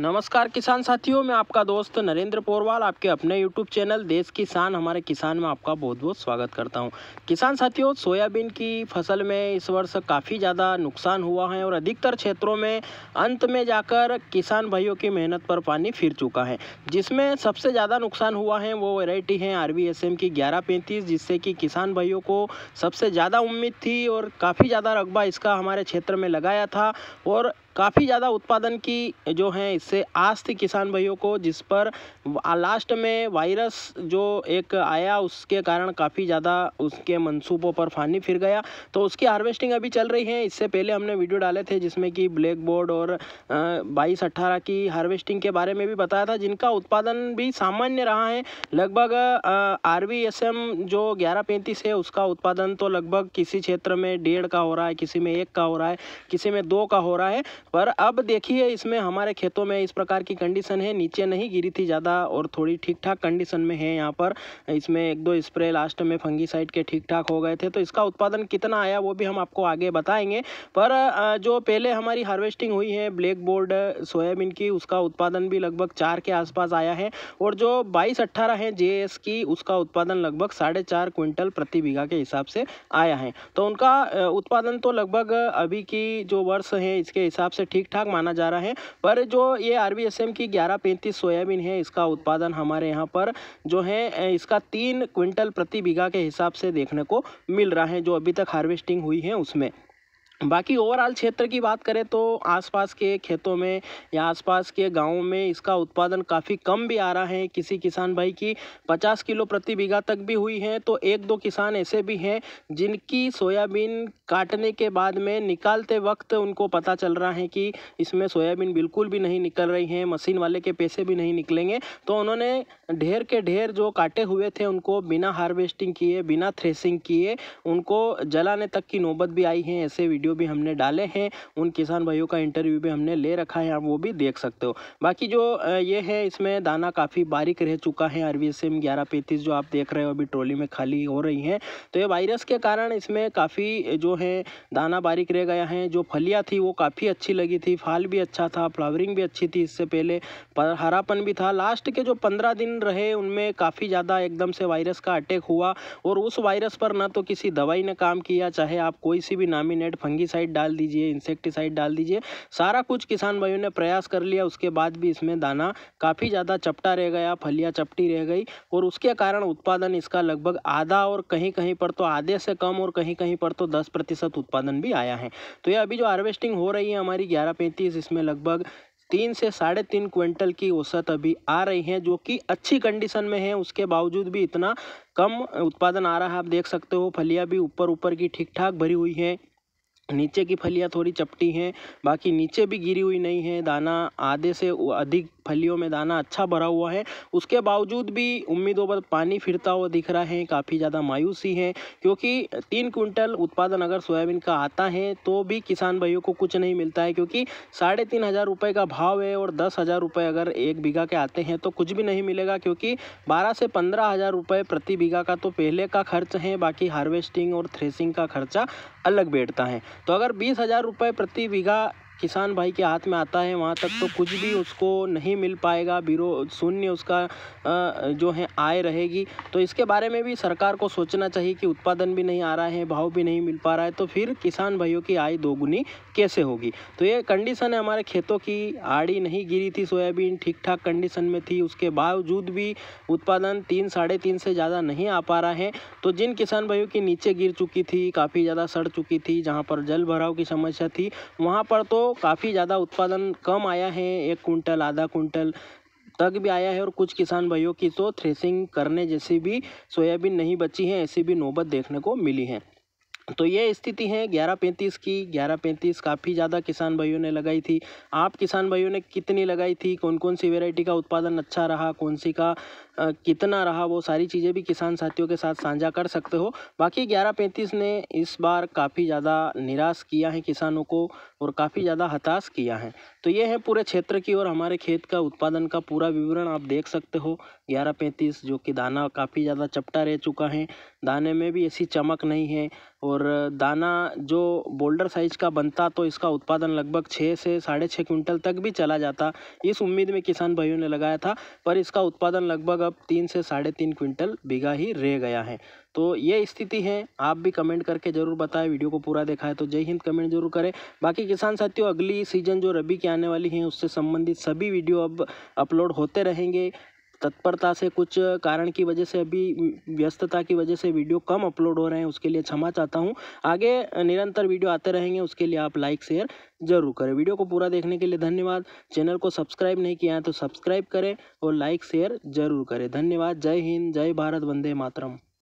नमस्कार किसान साथियों मैं आपका दोस्त नरेंद्र पोरवाल आपके अपने यूट्यूब चैनल देश किसान हमारे किसान में आपका बहुत बहुत स्वागत करता हूं किसान साथियों सोयाबीन की फसल में इस वर्ष काफ़ी ज़्यादा नुकसान हुआ है और अधिकतर क्षेत्रों में अंत में जाकर किसान भाइयों की मेहनत पर पानी फिर चुका है जिसमें सबसे ज़्यादा नुकसान हुआ है वो वेराइटी है आर की ग्यारह जिससे कि किसान भाइयों को सबसे ज़्यादा उम्मीद थी और काफ़ी ज़्यादा रकबा इसका हमारे क्षेत्र में लगाया था और काफ़ी ज़्यादा उत्पादन की जो है इससे आस थी किसान भाइयों को जिस पर लास्ट में वायरस जो एक आया उसके कारण काफ़ी ज़्यादा उसके मंसूबों पर फानी फिर गया तो उसकी हार्वेस्टिंग अभी चल रही है इससे पहले हमने वीडियो डाले थे जिसमें कि ब्लैक बोर्ड और बाईस अट्ठारह की हार्वेस्टिंग के बारे में भी बताया था जिनका उत्पादन भी सामान्य रहा है लगभग आर जो ग्यारह पैंतीस है उसका उत्पादन तो लगभग किसी क्षेत्र में डेढ़ का हो रहा है किसी में एक का हो रहा है किसी में दो का हो रहा है पर अब देखिए इसमें हमारे खेतों में इस प्रकार की कंडीशन है नीचे नहीं गिरी थी ज़्यादा और थोड़ी ठीक ठाक कंडीशन में है यहाँ पर इसमें एक दो स्प्रे लास्ट में फंगीसाइड के ठीक ठाक हो गए थे तो इसका उत्पादन कितना आया वो भी हम आपको आगे बताएंगे पर जो पहले हमारी हार्वेस्टिंग हुई है ब्लैक बोर्ड सोयाबीन की उसका उत्पादन भी लगभग चार के आसपास आया है और जो बाईस अट्ठारह है जे की उसका उत्पादन लगभग साढ़े चार क्विंटल प्रति बीघा के हिसाब से आया है तो उनका उत्पादन तो लगभग अभी की जो वर्ष है इसके हिसाब से ठीक ठाक माना जा रहा है पर जो ये आर की ग्यारह पैंतीस सोयाबीन है इसका उत्पादन हमारे यहाँ पर जो है इसका तीन क्विंटल प्रति बीघा के हिसाब से देखने को मिल रहा है जो अभी तक हार्वेस्टिंग हुई है उसमें बाकी ओवरऑल क्षेत्र की बात करें तो आसपास के खेतों में या आसपास के गाँव में इसका उत्पादन काफ़ी कम भी आ रहा है किसी किसान भाई की 50 किलो प्रति बीघा तक भी हुई है तो एक दो किसान ऐसे भी हैं जिनकी सोयाबीन काटने के बाद में निकालते वक्त उनको पता चल रहा है कि इसमें सोयाबीन बिल्कुल भी नहीं निकल रही है मशीन वाले के पैसे भी नहीं निकलेंगे तो उन्होंने ढेर के ढेर जो काटे हुए थे उनको बिना हार्वेस्टिंग किए बिना थ्रेसिंग किए उनको जलाने तक की नौबत भी आई है ऐसे वीडियो भी हमने डाले हैं उन किसान भाइयों का इंटरव्यू भी हमने ले रखा है आप वो भी देख सकते हो बाकी जो ये है इसमें दाना काफ़ी बारीक रह चुका है आर वी पैंतीस जो आप देख रहे हो अभी ट्रॉली में खाली हो रही हैं तो ये वायरस के कारण इसमें काफ़ी जो है दाना बारीक रह गया है जो फलियाँ थी वो काफ़ी अच्छी लगी थी फाल भी अच्छा था फ्लावरिंग भी अच्छी थी इससे पहले पर हरापन भी था लास्ट के जो पंद्रह दिन रहे उनमें काफ़ी ज़्यादा एकदम से वायरस का अटैक हुआ और उस वायरस पर ना तो किसी दवाई ने काम किया चाहे आप कोई सी भी नामिनेट फंग फंगीसाइड डाल दीजिए इंसेक्टिसाइड डाल दीजिए सारा कुछ किसान भाइयों ने प्रयास कर लिया उसके बाद भी इसमें दाना काफ़ी ज़्यादा चपटा रह गया फलियाँ चपटी रह गई और उसके कारण उत्पादन इसका लगभग आधा और कहीं कहीं पर तो आधे से कम और कहीं कहीं पर तो दस प्रतिशत उत्पादन भी आया है तो ये अभी जो हार्वेस्टिंग हो रही है हमारी ग्यारह पैंतीस इसमें लगभग तीन से साढ़े तीन क्विंटल की औसत अभी आ रही है जो कि अच्छी कंडीशन में है उसके बावजूद भी इतना कम उत्पादन आ रहा है आप देख सकते हो फलियाँ भी ऊपर ऊपर की ठीक ठाक भरी हुई हैं नीचे की फलियाँ थोड़ी चपटी हैं बाकी नीचे भी गिरी हुई नहीं है दाना आधे से अधिक फलियों में दाना अच्छा भरा हुआ है उसके बावजूद भी उम्मीदों पर पानी फिरता हुआ दिख रहा है काफ़ी ज़्यादा मायूसी है क्योंकि तीन क्विंटल उत्पादन अगर सोयाबीन का आता है तो भी किसान भाइयों को कुछ नहीं मिलता है क्योंकि साढ़े तीन हज़ार रुपये का भाव है और दस हज़ार रुपये अगर एक बीघा के आते हैं तो कुछ भी नहीं मिलेगा क्योंकि बारह से पंद्रह हज़ार रुपये प्रति बीघा का तो पहले का खर्च है बाकी हार्वेस्टिंग और थ्रेसिंग का खर्चा अलग बैठता है तो अगर बीस हज़ार रुपये प्रति बीघा किसान भाई के हाथ में आता है वहाँ तक तो कुछ भी उसको नहीं मिल पाएगा बीरो शून्य उसका जो है आय रहेगी तो इसके बारे में भी सरकार को सोचना चाहिए कि उत्पादन भी नहीं आ रहा है भाव भी नहीं मिल पा रहा है तो फिर किसान भाइयों की आय दोगुनी कैसे होगी तो ये कंडीशन है हमारे खेतों की आड़ी नहीं गिरी थी सोयाबीन ठीक ठाक कंडीशन में थी उसके बावजूद भी उत्पादन तीन साढ़े तीन से ज़्यादा नहीं आ पा रहा है तो जिन किसान भाइयों की नीचे गिर चुकी थी काफ़ी ज़्यादा सड़ चुकी थी जहाँ पर जल भराव की समस्या थी वहाँ पर तो काफ़ी ज़्यादा उत्पादन कम आया है एक कुंटल आधा कुंटल तक भी आया है और कुछ किसान भाइयों की तो थ्रेसिंग करने जैसी भी सोयाबीन नहीं बची है ऐसी भी नौबत देखने को मिली है तो ये स्थिति है ग्यारह पैंतीस की ग्यारह पैंतीस काफ़ी ज़्यादा किसान भाइयों ने लगाई थी आप किसान भाइयों ने कितनी लगाई थी कौन कौन सी वेराइटी का उत्पादन अच्छा रहा कौन सी का आ, कितना रहा वो सारी चीज़ें भी किसान साथियों के साथ साझा कर सकते हो बाकी ग्यारह पैंतीस ने इस बार काफ़ी ज़्यादा निराश किया है किसानों को और काफ़ी ज़्यादा हताश किया है तो ये है पूरे क्षेत्र की और हमारे खेत का उत्पादन का पूरा विवरण आप देख सकते हो ग्यारह पैंतीस जो कि दाना काफ़ी ज़्यादा चपटा रह चुका है दाने में भी ऐसी चमक नहीं है और दाना जो बोल्डर साइज़ का बनता तो इसका उत्पादन लगभग छः से साढ़े छः क्विंटल तक भी चला जाता इस उम्मीद में किसान भाइयों ने लगाया था पर इसका उत्पादन लगभग अब तीन से साढ़े तीन क्विंटल बीघा ही रह गया है तो ये स्थिति है आप भी कमेंट करके ज़रूर बताएं वीडियो को पूरा देखा है तो जय हिंद कमेंट जरूर करें बाकी किसान साथियों अगली सीजन जो रबी की आने वाली है उससे संबंधित सभी वीडियो अब अपलोड होते रहेंगे तत्परता से कुछ कारण की वजह से अभी व्यस्तता की वजह से वीडियो कम अपलोड हो रहे हैं उसके लिए क्षमा चाहता हूँ आगे निरंतर वीडियो आते रहेंगे उसके लिए आप लाइक शेयर जरूर करें वीडियो को पूरा देखने के लिए धन्यवाद चैनल को सब्सक्राइब नहीं किया है तो सब्सक्राइब करें और लाइक शेयर जरूर करें धन्यवाद जय हिंद जय भारत वंदे मातरम